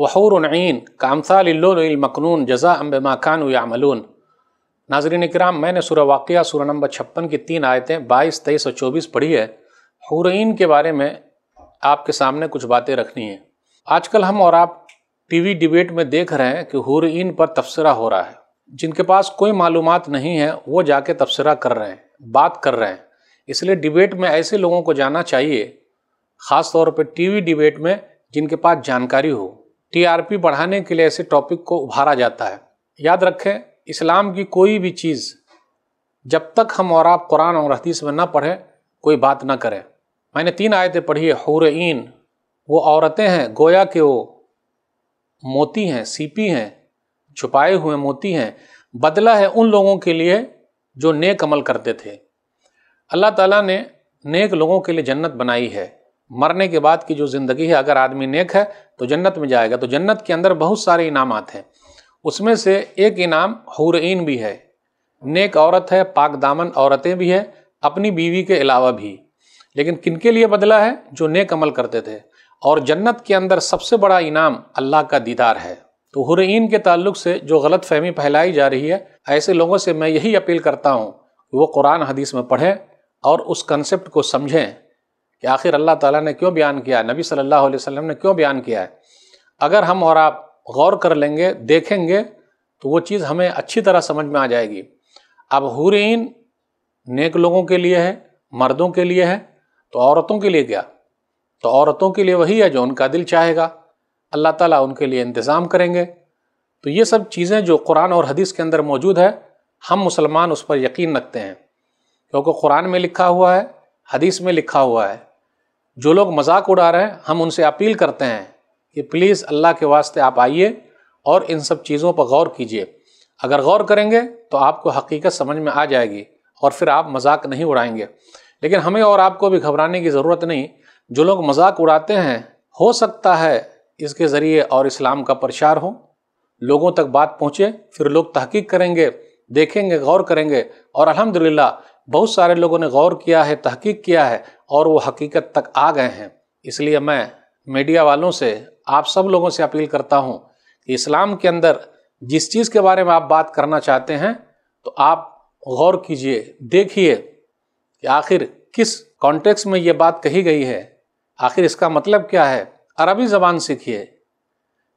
कामसा लिल्लोमकनून जजा अम्ब कानू यामलून नाजरीन कराम मैंने सुर वाक़ सुर नंबर छप्पन की तीन आयतें बाईस तेईस और चौबीस पढ़ी है हुरैन के बारे में आपके सामने कुछ बातें रखनी है आजकल हम और आप टीवी डिबेट में देख रहे हैं कि हुरैन पर तबसरा हो रहा है जिनके पास कोई मालूम नहीं है वो जाके तबसरा कर रहे हैं बात कर रहे हैं इसलिए डिबेट में ऐसे लोगों को जाना चाहिए ख़ास तौर पर वी डिबेट में जिनके पास जानकारी हो टीआरपी बढ़ाने के लिए ऐसे टॉपिक को उभारा जाता है याद रखें इस्लाम की कोई भी चीज़ जब तक हम और आप कुरान और हदीस में ना पढ़ें कोई बात ना करें मैंने तीन आयतें पढ़ी है वो औरतें हैं गोया के वो मोती हैं सीपी हैं छुपाए हुए मोती हैं बदला है उन लोगों के लिए जो नेक अमल करते थे अल्लाह ताला ने नेक लोगों के लिए जन्नत बनाई है मरने के बाद की जो ज़िंदगी है अगर आदमी नेक है तो जन्नत में जाएगा तो जन्नत के अंदर बहुत सारे इनामत हैं उसमें से एक इनाम हुरैन भी है नेक औरत है पाक दामन औरतें भी हैं अपनी बीवी के अलावा भी लेकिन किनके लिए बदला है जो नेक अमल करते थे और जन्नत के अंदर सबसे बड़ा इनाम अल्लाह का दीदार है तो हुरैन के ताल्लुक से जो गलत फहमी फैलाई जा रही है ऐसे लोगों से मैं यही अपील करता हूँ कि वो कुरान हदीस में पढ़ें और उस कंसेप्ट को समझें कि आखिर अल्लाह ताला ने क्यों बयान किया है नबी सल्लल्लाहु अलैहि वसल्लम ने क्यों बयान किया है अगर हम और आप गौर कर लेंगे देखेंगे तो वो चीज़ हमें अच्छी तरह समझ में आ जाएगी अब हुरीन नेक लोगों के लिए है मर्दों के लिए है तो औरतों के लिए क्या तो औरतों के लिए वही है जो उनका दिल चाहेगा अल्लाह ताला उनके लिए इंतज़ाम करेंगे तो ये सब चीज़ें जो कुरान और हदीस के अंदर मौजूद है हम मुसलमान उस पर यकीन रखते हैं क्योंकि कुरान में लिखा हुआ है हदीस में लिखा हुआ है जो लोग मजाक उड़ा रहे हैं हम उनसे अपील करते हैं कि प्लीज़ अल्लाह के वास्ते आप आइए और इन सब चीज़ों पर गौर कीजिए अगर गौर करेंगे तो आपको हकीकत समझ में आ जाएगी और फिर आप मजाक नहीं उड़ाएंगे लेकिन हमें और आपको भी घबराने की ज़रूरत नहीं जो लोग मजाक उड़ाते हैं हो सकता है इसके ज़रिए और इस्लाम का प्रचार हो लोगों तक बात पहुँचे फिर लोग तहकीक करेंगे देखेंगे गौर करेंगे और अलहमदिल्ला बहुत सारे लोगों ने गौर किया है तहकीक किया है और वो हकीकत तक आ गए हैं इसलिए मैं मीडिया वालों से आप सब लोगों से अपील करता हूँ कि इस्लाम के अंदर जिस चीज़ के बारे में आप बात करना चाहते हैं तो आप गौर कीजिए देखिए कि आखिर किस कॉन्टेक्स में ये बात कही गई है आखिर इसका मतलब क्या है अरबी ज़बान सीखिए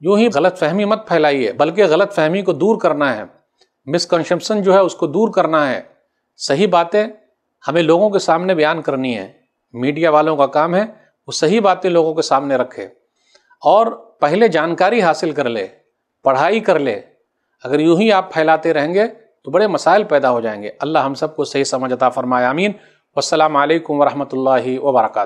यूं ही गलत फहमी मत फैलाइए बल्कि गलत फहमी को दूर करना है मिसकनसेप्शन जो है उसको दूर करना है सही बातें हमें लोगों के सामने बयान करनी है मीडिया वालों का काम है वो सही बातें लोगों के सामने रखे और पहले जानकारी हासिल कर ले पढ़ाई कर ले अगर यूं ही आप फैलाते रहेंगे तो बड़े मसाइल पैदा हो जाएंगे अल्लाह हम सबको सही समझता अता फरमाया आमीन वालकम वरहमल वर्का